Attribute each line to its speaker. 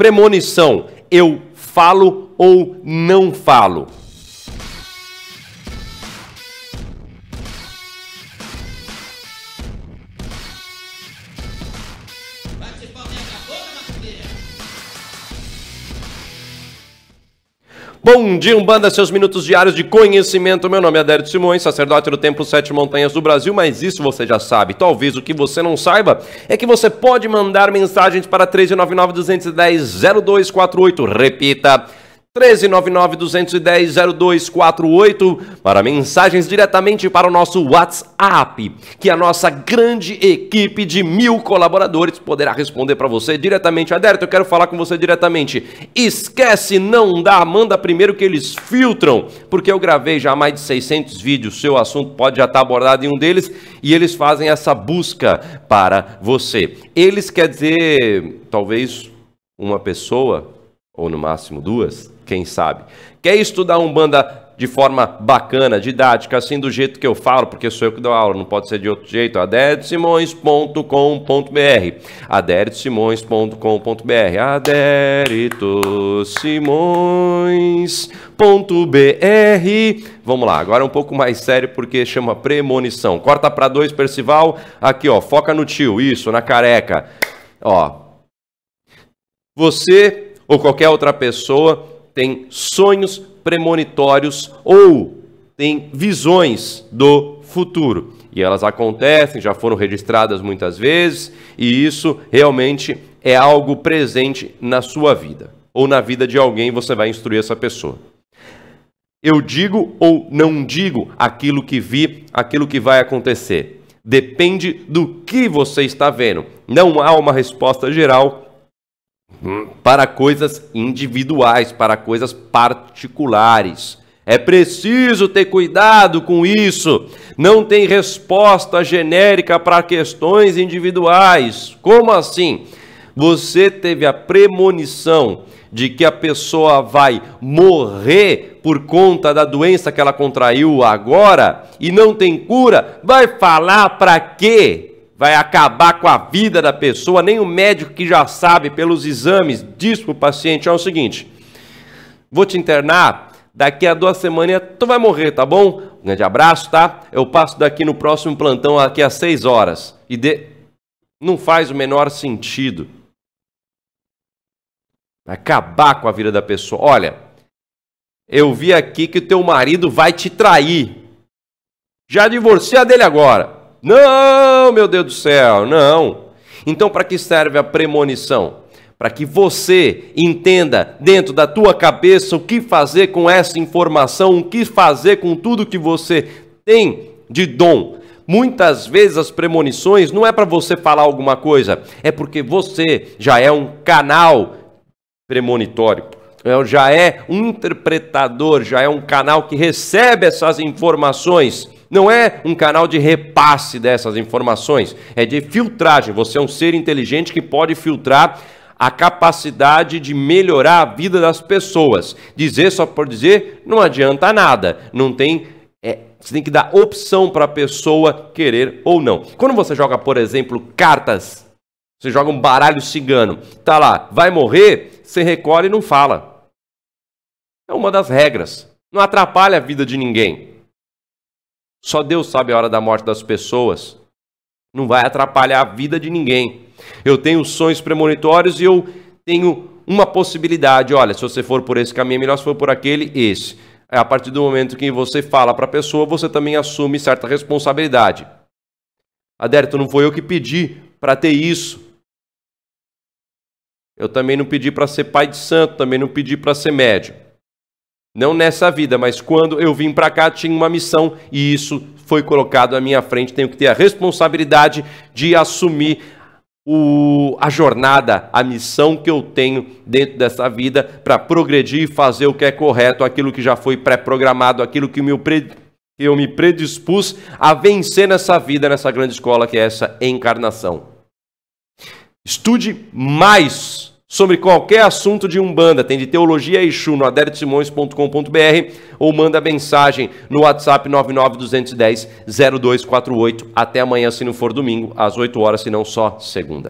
Speaker 1: Premonição: eu falo ou não falo. Bom dia, Umbanda, seus minutos diários de conhecimento. Meu nome é Adérito Simões, sacerdote do Templo Sete Montanhas do Brasil, mas isso você já sabe. Talvez o que você não saiba é que você pode mandar mensagens para 399 210 0248. Repita. 1399-210-0248 para mensagens diretamente para o nosso WhatsApp, que a nossa grande equipe de mil colaboradores poderá responder para você diretamente. Aderto, eu quero falar com você diretamente. Esquece, não dá, manda primeiro que eles filtram, porque eu gravei já mais de 600 vídeos, seu assunto pode já estar abordado em um deles, e eles fazem essa busca para você. Eles quer dizer, talvez, uma pessoa ou no máximo duas, quem sabe. Quer estudar Umbanda de forma bacana, didática, assim do jeito que eu falo, porque sou eu que dou aula, não pode ser de outro jeito. aderesimões.com.br aderesimões.com.br aderitossimões.br Vamos lá, agora é um pouco mais sério porque chama premonição. Corta para dois, Percival. Aqui, ó, foca no tio, isso, na careca. Ó. Você ou qualquer outra pessoa tem sonhos premonitórios ou tem visões do futuro. E elas acontecem, já foram registradas muitas vezes, e isso realmente é algo presente na sua vida. Ou na vida de alguém, você vai instruir essa pessoa. Eu digo ou não digo aquilo que vi, aquilo que vai acontecer. Depende do que você está vendo. Não há uma resposta geral para coisas individuais, para coisas particulares. É preciso ter cuidado com isso. Não tem resposta genérica para questões individuais. Como assim? Você teve a premonição de que a pessoa vai morrer por conta da doença que ela contraiu agora e não tem cura? Vai falar para quê? vai acabar com a vida da pessoa, nem o médico que já sabe pelos exames diz para o paciente: é o seguinte, vou te internar, daqui a duas semanas tu vai morrer, tá bom? Um grande abraço, tá? Eu passo daqui no próximo plantão, aqui às seis horas. E de... não faz o menor sentido. Vai acabar com a vida da pessoa. Olha, eu vi aqui que o teu marido vai te trair. Já divorcia dele agora. Não, meu Deus do céu, não. Então, para que serve a premonição? Para que você entenda dentro da tua cabeça o que fazer com essa informação, o que fazer com tudo que você tem de dom. Muitas vezes as premonições não é para você falar alguma coisa, é porque você já é um canal premonitório é, já é um interpretador, já é um canal que recebe essas informações não é um canal de repasse dessas informações, é de filtragem. Você é um ser inteligente que pode filtrar a capacidade de melhorar a vida das pessoas. Dizer só por dizer não adianta nada, não tem é, você tem que dar opção para a pessoa querer ou não. Quando você joga, por exemplo, cartas, você joga um baralho cigano, tá lá, vai morrer, você recolhe e não fala. É uma das regras. Não atrapalha a vida de ninguém. Só Deus sabe a hora da morte das pessoas. Não vai atrapalhar a vida de ninguém. Eu tenho sonhos premonitórios e eu tenho uma possibilidade. Olha, se você for por esse caminho, é melhor se for por aquele, esse. É a partir do momento que você fala para a pessoa, você também assume certa responsabilidade. Adérito, não foi eu que pedi para ter isso. Eu também não pedi para ser pai de santo, também não pedi para ser médium. Não nessa vida, mas quando eu vim para cá tinha uma missão e isso foi colocado à minha frente. Tenho que ter a responsabilidade de assumir o, a jornada, a missão que eu tenho dentro dessa vida para progredir e fazer o que é correto, aquilo que já foi pré-programado, aquilo que meu pre, eu me predispus a vencer nessa vida, nessa grande escola que é essa encarnação. Estude mais sobre qualquer assunto de Umbanda. Tem de Teologia Exu no adertosimões.com.br ou manda mensagem no WhatsApp 99210 0248. Até amanhã, se não for domingo, às 8 horas, se não só segunda.